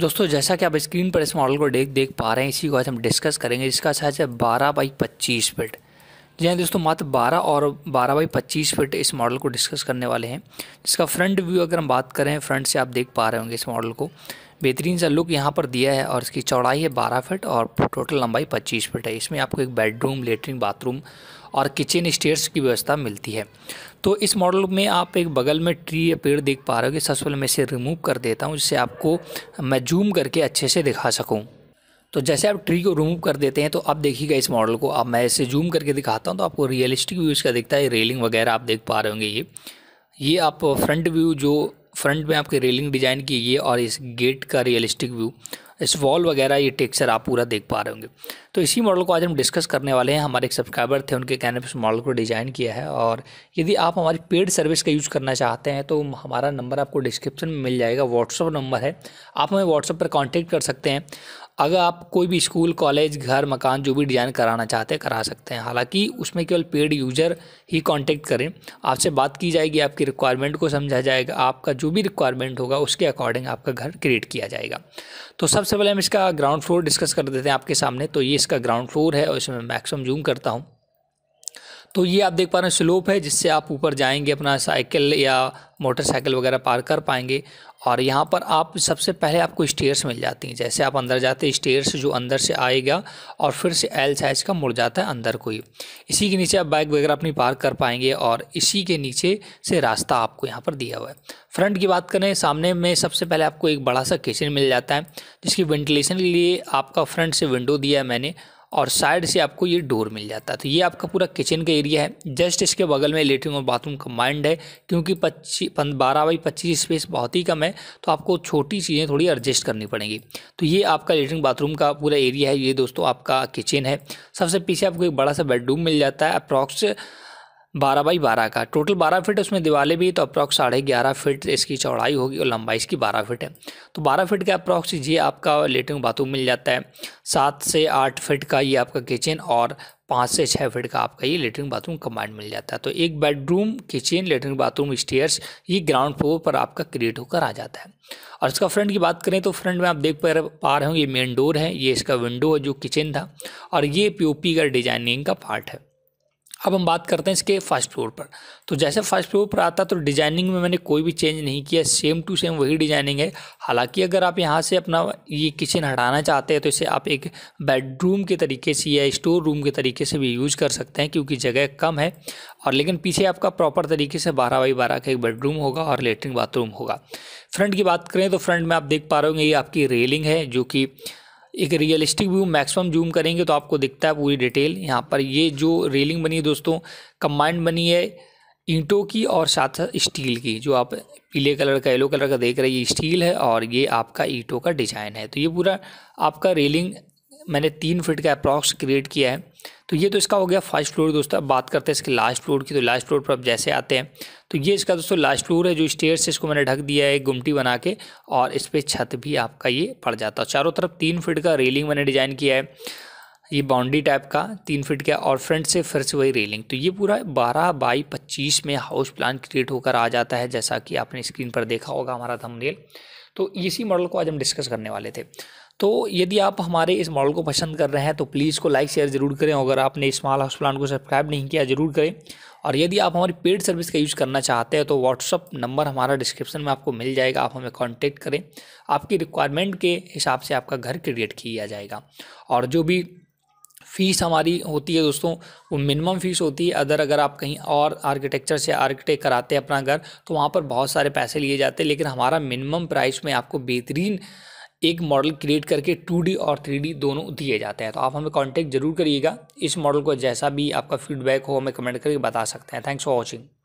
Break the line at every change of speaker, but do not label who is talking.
दोस्तों जैसा कि आप स्क्रीन पर इस मॉडल को देख देख पा रहे हैं इसी को आज हम डिस्कस करेंगे इसका साइज है बारह बाई पच्चीस फिट जी हाँ दोस्तों मात्र बारह और बारह बाई पच्चीस फिट इस मॉडल को डिस्कस करने वाले हैं इसका फ्रंट व्यू अगर हम बात करें फ्रंट से आप देख पा रहे होंगे इस मॉडल को बेहतरीन सा लुक यहाँ पर दिया है और इसकी चौड़ाई है बारह फिट और टोटल लंबाई पच्चीस फिट है इसमें आपको एक बेडरूम लेटरिन बाथरूम और किचन स्टेयर्स की व्यवस्था मिलती है तो इस मॉडल में आप एक बगल में ट्री या पेड़ देख पा रहे हो सबसे पहले मैं इसे रिमूव कर देता हूँ जिससे आपको मैं जूम करके अच्छे से दिखा सकूँ तो जैसे आप ट्री को रिमूव कर देते हैं तो आप देखिएगा इस मॉडल को अब मैं इसे जूम करके दिखाता हूँ तो आपको रियलिस्टिक व्यू इसका दिखता है रेलिंग वगैरह आप देख पा रहे होंगे ये ये आप फ्रंट व्यू जो फ्रंट में आपकी रेलिंग डिज़ाइन की गई है और इस गेट का रियलिस्टिक व्यू इस वॉल वगैरह ये टेक्सचर आप पूरा देख पा रहे होंगे तो इसी मॉडल को आज हम डिस्कस करने वाले हैं हमारे एक सब्सक्राइबर थे उनके कहने पर मॉडल को डिज़ाइन किया है और यदि आप हमारी पेड सर्विस का यूज़ करना चाहते हैं तो हमारा नंबर आपको डिस्क्रिप्शन में मिल जाएगा व्हाट्सअप नंबर है आप हमें व्हाट्सअप पर कॉन्टैक्ट कर सकते हैं अगर आप कोई भी स्कूल कॉलेज घर मकान जो भी डिज़ाइन कराना चाहते हैं करा सकते हैं हालांकि उसमें केवल पेड यूज़र ही कांटेक्ट करें आपसे बात की जाएगी आपकी रिक्वायरमेंट को समझा जाएगा आपका जो भी रिक्वायरमेंट होगा उसके अकॉर्डिंग आपका घर क्रिएट किया जाएगा तो सबसे पहले हम इसका ग्राउंड फ्लोर डिस्कस कर देते हैं आपके सामने तो ये इसका ग्राउंड फ्लोर है और इसमें मैक्सिमम जूम करता हूँ तो ये आप देख पा रहे हैं स्लोप है जिससे आप ऊपर जाएंगे अपना साइकिल या मोटरसाइकिल वगैरह पार कर पाएंगे और यहाँ पर आप सबसे पहले आपको स्टेयर्स मिल जाती हैं जैसे आप अंदर जाते स्टेयर्स जो अंदर से आएगा और फिर से एल साइज का मुड़ जाता है अंदर को ही इसी के नीचे आप बाइक वगैरह अपनी पार्क कर पाएंगे और इसी के नीचे से रास्ता आपको यहाँ पर दिया हुआ है फ्रंट की बात करें सामने में सबसे पहले आपको एक बड़ा सा किचन मिल जाता है जिसकी वेंटिलेशन के लिए आपका फ्रंट से विंडो दिया है मैंने और साइड से आपको ये डोर मिल जाता है तो ये आपका पूरा किचन का एरिया है जस्ट इसके बगल में लेटरिन और बाथरूम कम्बाइंड है क्योंकि पच्चीस बारह बाई पच्चीस स्पेस बहुत ही कम है तो आपको छोटी चीज़ें थोड़ी एडजस्ट करनी पड़ेंगी तो ये आपका लेटरिन बाथरूम का पूरा एरिया है ये दोस्तों आपका किचन है सबसे पीछे आपको एक बड़ा सा बेडरूम मिल जाता है अप्रॉक्स बारह बाई बारह का टोटल बारह फिट उसमें दिवाले भी तो अप्रॉक्स साढ़े ग्यारह फिट इसकी चौड़ाई होगी और लंबाई इसकी बारह फिट है तो बारह फिट का अप्रॉक्स ये आपका लेटरिन बाथरूम मिल जाता है सात से आठ फिट का ये आपका किचन और पाँच से छः फिट का आपका ये लेटरिन बाथरूम कम्बाइंड मिल जाता है तो एक bedroom kitchen latrine bathroom stairs ये ग्राउंड फ्लोर पर आपका क्रिएट होकर आ जाता है और इसका फ्रंट की बात करें तो फ्रंट में आप देख पा रहे हो ये मेन डोर है ये इसका विंडो है जो किचन था और ये पी का डिजाइनिंग का पार्ट है अब हम बात करते हैं इसके फर्स्ट फ्लोर पर तो जैसे फर्स्ट फ्लोर पर आता तो डिजाइनिंग में मैंने कोई भी चेंज नहीं किया सेम टू सेम वही डिजाइनिंग है हालांकि अगर आप यहाँ से अपना ये किचन हटाना चाहते हैं तो इसे आप एक बेडरूम के तरीके से या स्टोर रूम के तरीके से भी यूज़ कर सकते हैं क्योंकि जगह कम है और लेकिन पीछे आपका प्रॉपर तरीके से बारह बाई बारह का एक बेडरूम होगा और लेटरिन बाथरूम होगा फ्रंट की बात करें तो फ्रंट में आप देख पा रहे होंगे ये आपकी रेलिंग है जो कि एक रियलिस्टिक व्यू मैक्सिमम जूम करेंगे तो आपको दिखता है पूरी डिटेल यहाँ पर ये जो रेलिंग बनी है दोस्तों कम्बाइंड बनी है ईंटों की और साथ साथ स्टील की जो आप पीले कलर का येलो कलर का देख रहे हैं ये स्टील है और ये आपका ईंटों का डिज़ाइन है तो ये पूरा आपका रेलिंग मैंने तीन फिट का अप्रॉक्स क्रिएट किया है तो ये तो इसका हो गया फर्स्ट फ्लोर दोस्तों अब बात करते हैं इसके लास्ट फ्लोर की तो लास्ट फ्लोर पर अब जैसे आते हैं तो ये इसका दोस्तों लास्ट फ्लोर है जो स्टेयर से इसको मैंने ढक दिया है गुमटी बना के और इस पर छत भी आपका ये पड़ जाता है चारों तरफ तीन फिट का रेलिंग मैंने डिज़ाइन किया है ये बाउंड्री टाइप का तीन फिट का और फ्रंट से फिर से वही रेलिंग तो ये पूरा बारह बाई पच्चीस में हाउस प्लान क्रिएट होकर आ जाता है जैसा कि आपने स्क्रीन पर देखा होगा हमारा थंबनेल तो इसी मॉडल को आज हम डिस्कस करने वाले थे तो यदि आप हमारे इस मॉडल को पसंद कर रहे हैं तो प्लीज़ को लाइक शेयर ज़रूर करें अगर आपने इस माल हाउस प्लान को सब्सक्राइब नहीं किया ज़रूर करें और यदि आप हमारी पेड सर्विस का यूज़ करना चाहते हैं तो व्हाट्सअप नंबर हमारा डिस्क्रिप्शन में आपको मिल जाएगा आप हमें कॉन्टेक्ट करें आपकी रिक्वायरमेंट के हिसाब से आपका घर क्रिएट किया जाएगा और जो भी फ़ीस हमारी होती है दोस्तों वो मिनिमम फ़ीस होती है अदर अगर आप कहीं और आर्किटेक्चर से आर्किटेक्ट कराते हैं अपना घर तो वहाँ पर बहुत सारे पैसे लिए जाते हैं लेकिन हमारा मिनिमम प्राइस में आपको बेहतरीन एक मॉडल क्रिएट करके टू और थ्री दोनों दिए जाते हैं तो आप हमें कॉन्टेक्ट जरूर करिएगा इस मॉडल को जैसा भी आपका फीडबैक हो हमें कमेंट करके बता सकते हैं थैंक्स फॉर वॉचिंग